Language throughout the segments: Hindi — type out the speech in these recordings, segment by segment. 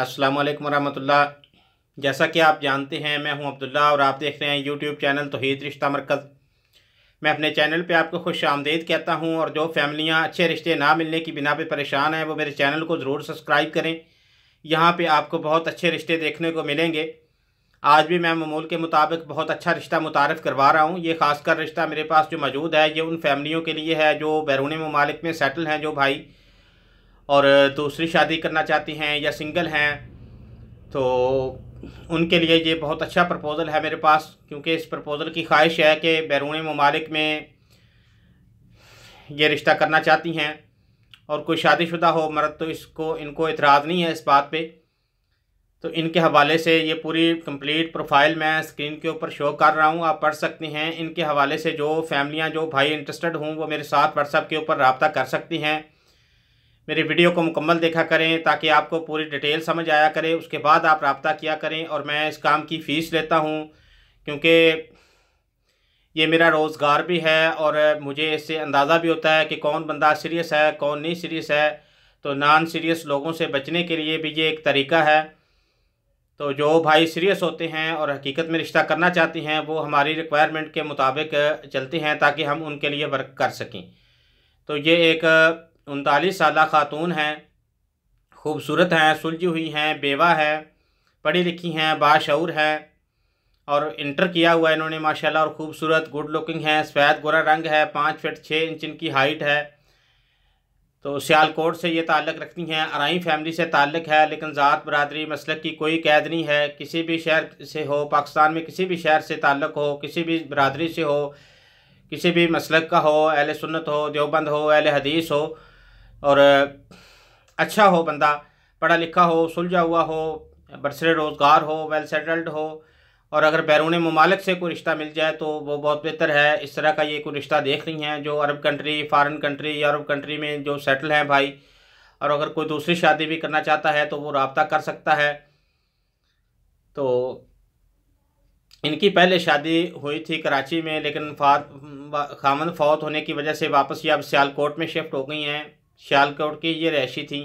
अस्सलाम वालेकुम वरहमतुल्लाह जैसा कि आप जानते हैं मैं हूं अब्दुल्ला और आप देख रहे हैं यूट्यूब चैनल तोहीद रिश्ता मरकज़ मैं अपने चैनल पे आपको खुश आमदेद कहता हूं और जो फैमिलियां अच्छे रिश्ते ना मिलने की बिना पे परेशान हैं वो मेरे चैनल को ज़रूर सब्सक्राइब करें यहाँ पर आपको बहुत अच्छे रिश्ते देखने को मिलेंगे आज भी मैं ममूल के मुताबिक बहुत अच्छा रिश्ता मुतारफ़ करवा रहा हूँ ये ख़ासकर रिश्ता मेरे पास जो मौजूद है ये उन फैमिलियों के लिए है जो बैरून ममालिक में सेटल हैं जो भाई और दूसरी शादी करना चाहती हैं या सिंगल हैं तो उनके लिए ये बहुत अच्छा प्रपोज़ल है मेरे पास क्योंकि इस प्रपोज़ल की ख्वाहिश है कि बैरून ममालिक में ये रिश्ता करना चाहती हैं और कोई शादीशुदा हो मर्द तो इसको इनको इतराज़ नहीं है इस बात पे तो इनके हवाले से ये पूरी कंप्लीट प्रोफाइल मैं स्क्रीन के ऊपर शो कर रहा हूँ आप पढ़ सकती हैं इनके हवाले से जो फैमिलियाँ जो भाई इंटरेस्टेड हों वो मेरे साथ व्हाट्सअप के ऊपर रबता कर सकती हैं मेरी वीडियो को मुकम्मल देखा करें ताकि आपको पूरी डिटेल समझ आया करे उसके बाद आप रबता किया करें और मैं इस काम की फ़ीस लेता हूँ क्योंकि ये मेरा रोज़गार भी है और मुझे इससे अंदाज़ा भी होता है कि कौन बंदा सीरियस है कौन नहीं सीरियस है तो नॉन सीरियस लोगों से बचने के लिए भी ये एक तरीका है तो जो भाई सीरियस होते हैं और हकीकत में रिश्ता करना चाहते हैं वो हमारी रिक्वायरमेंट के मुताबिक चलते हैं ताकि हम उनके लिए वर्क कर सकें तो ये एक उनतालीस साल खातून हैं खूबसूरत हैं सुलझी हुई हैं बेवा है पढ़ी लिखी हैं बाशूर है और इंटर किया हुआ है इन्होंने माशाल्लाह और ख़ूबसूरत गुड लुकिंग है सफ़ेद गोरा रंग है पाँच फिट छः इंच इनकी हाइट है तो सियालकोट से ये ताल्लक़ रखती हैं आरई फैमिली से ताल्लक़ है लेकिन ज़ात बरदरी मसल की कोई कैद नहीं है किसी भी शहर से हो पाकिस्तान में किसी भी शहर से ताल्लक़ हो किसी भी बरदरी से हो किसी भी मसलक का हो अहल सुन्नत हो देवबंद हो अहल हदीस हो और अच्छा हो बंदा पढ़ा लिखा हो सुलझा हुआ हो बरसरे रोज़गार हो वेल सेटल्ड हो और अगर बैरून ममालक से कोई रिश्ता मिल जाए तो वो बहुत बेहतर है इस तरह का ये कोई रिश्ता देख रही हैं जो अरब कंट्री फ़ारन कंट्री या अरब कंट्री में जो सेटल हैं भाई और अगर कोई दूसरी शादी भी करना चाहता है तो वो रबता कर सकता है तो इनकी पहले शादी हुई थी कराची में लेकिन फा खामन फौत होने की वजह से वापस ये अब सियालकोट में शिफ्ट हो गई हैं सियाल कोट की ये रैशी थी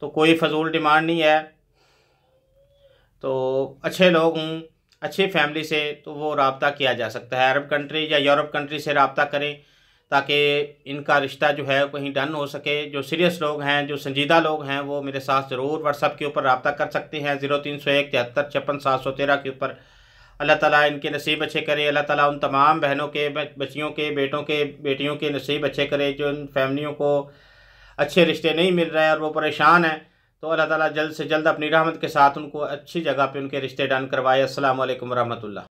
तो कोई फजूल डिमांड नहीं है तो अच्छे लोग हूँ अच्छी फैमिली से तो वो रबता किया जा सकता है अरब कंट्री या यूरोप कंट्री से रबता करें ताकि इनका रिश्ता जो है कहीं डन हो सके जो सीरियस लोग हैं जो संजीदा लोग हैं वो मेरे साथ ज़रूर व्हाट्सअप के ऊपर रबता कर सकते हैं ज़ीरो तीन सौ एक तिहत्तर छप्पन सात सौ तेरह के ऊपर अल्लाह ताला इनके नसीब अच्छे करे अल्लाह ताला उन तमाम बहनों के बच्चियों के बेटों के बेटियों के नसीब अच्छे करे जो उन फैमिलियों को अच्छे रिश्ते नहीं मिल रहे हैं और वो परेशान हैं तो अल्लाह ताला जल्द से जल्द अपनी रहमत के साथ उनको अच्छी जगह पे उनके रिश्ते डन करवाए असल वरहमल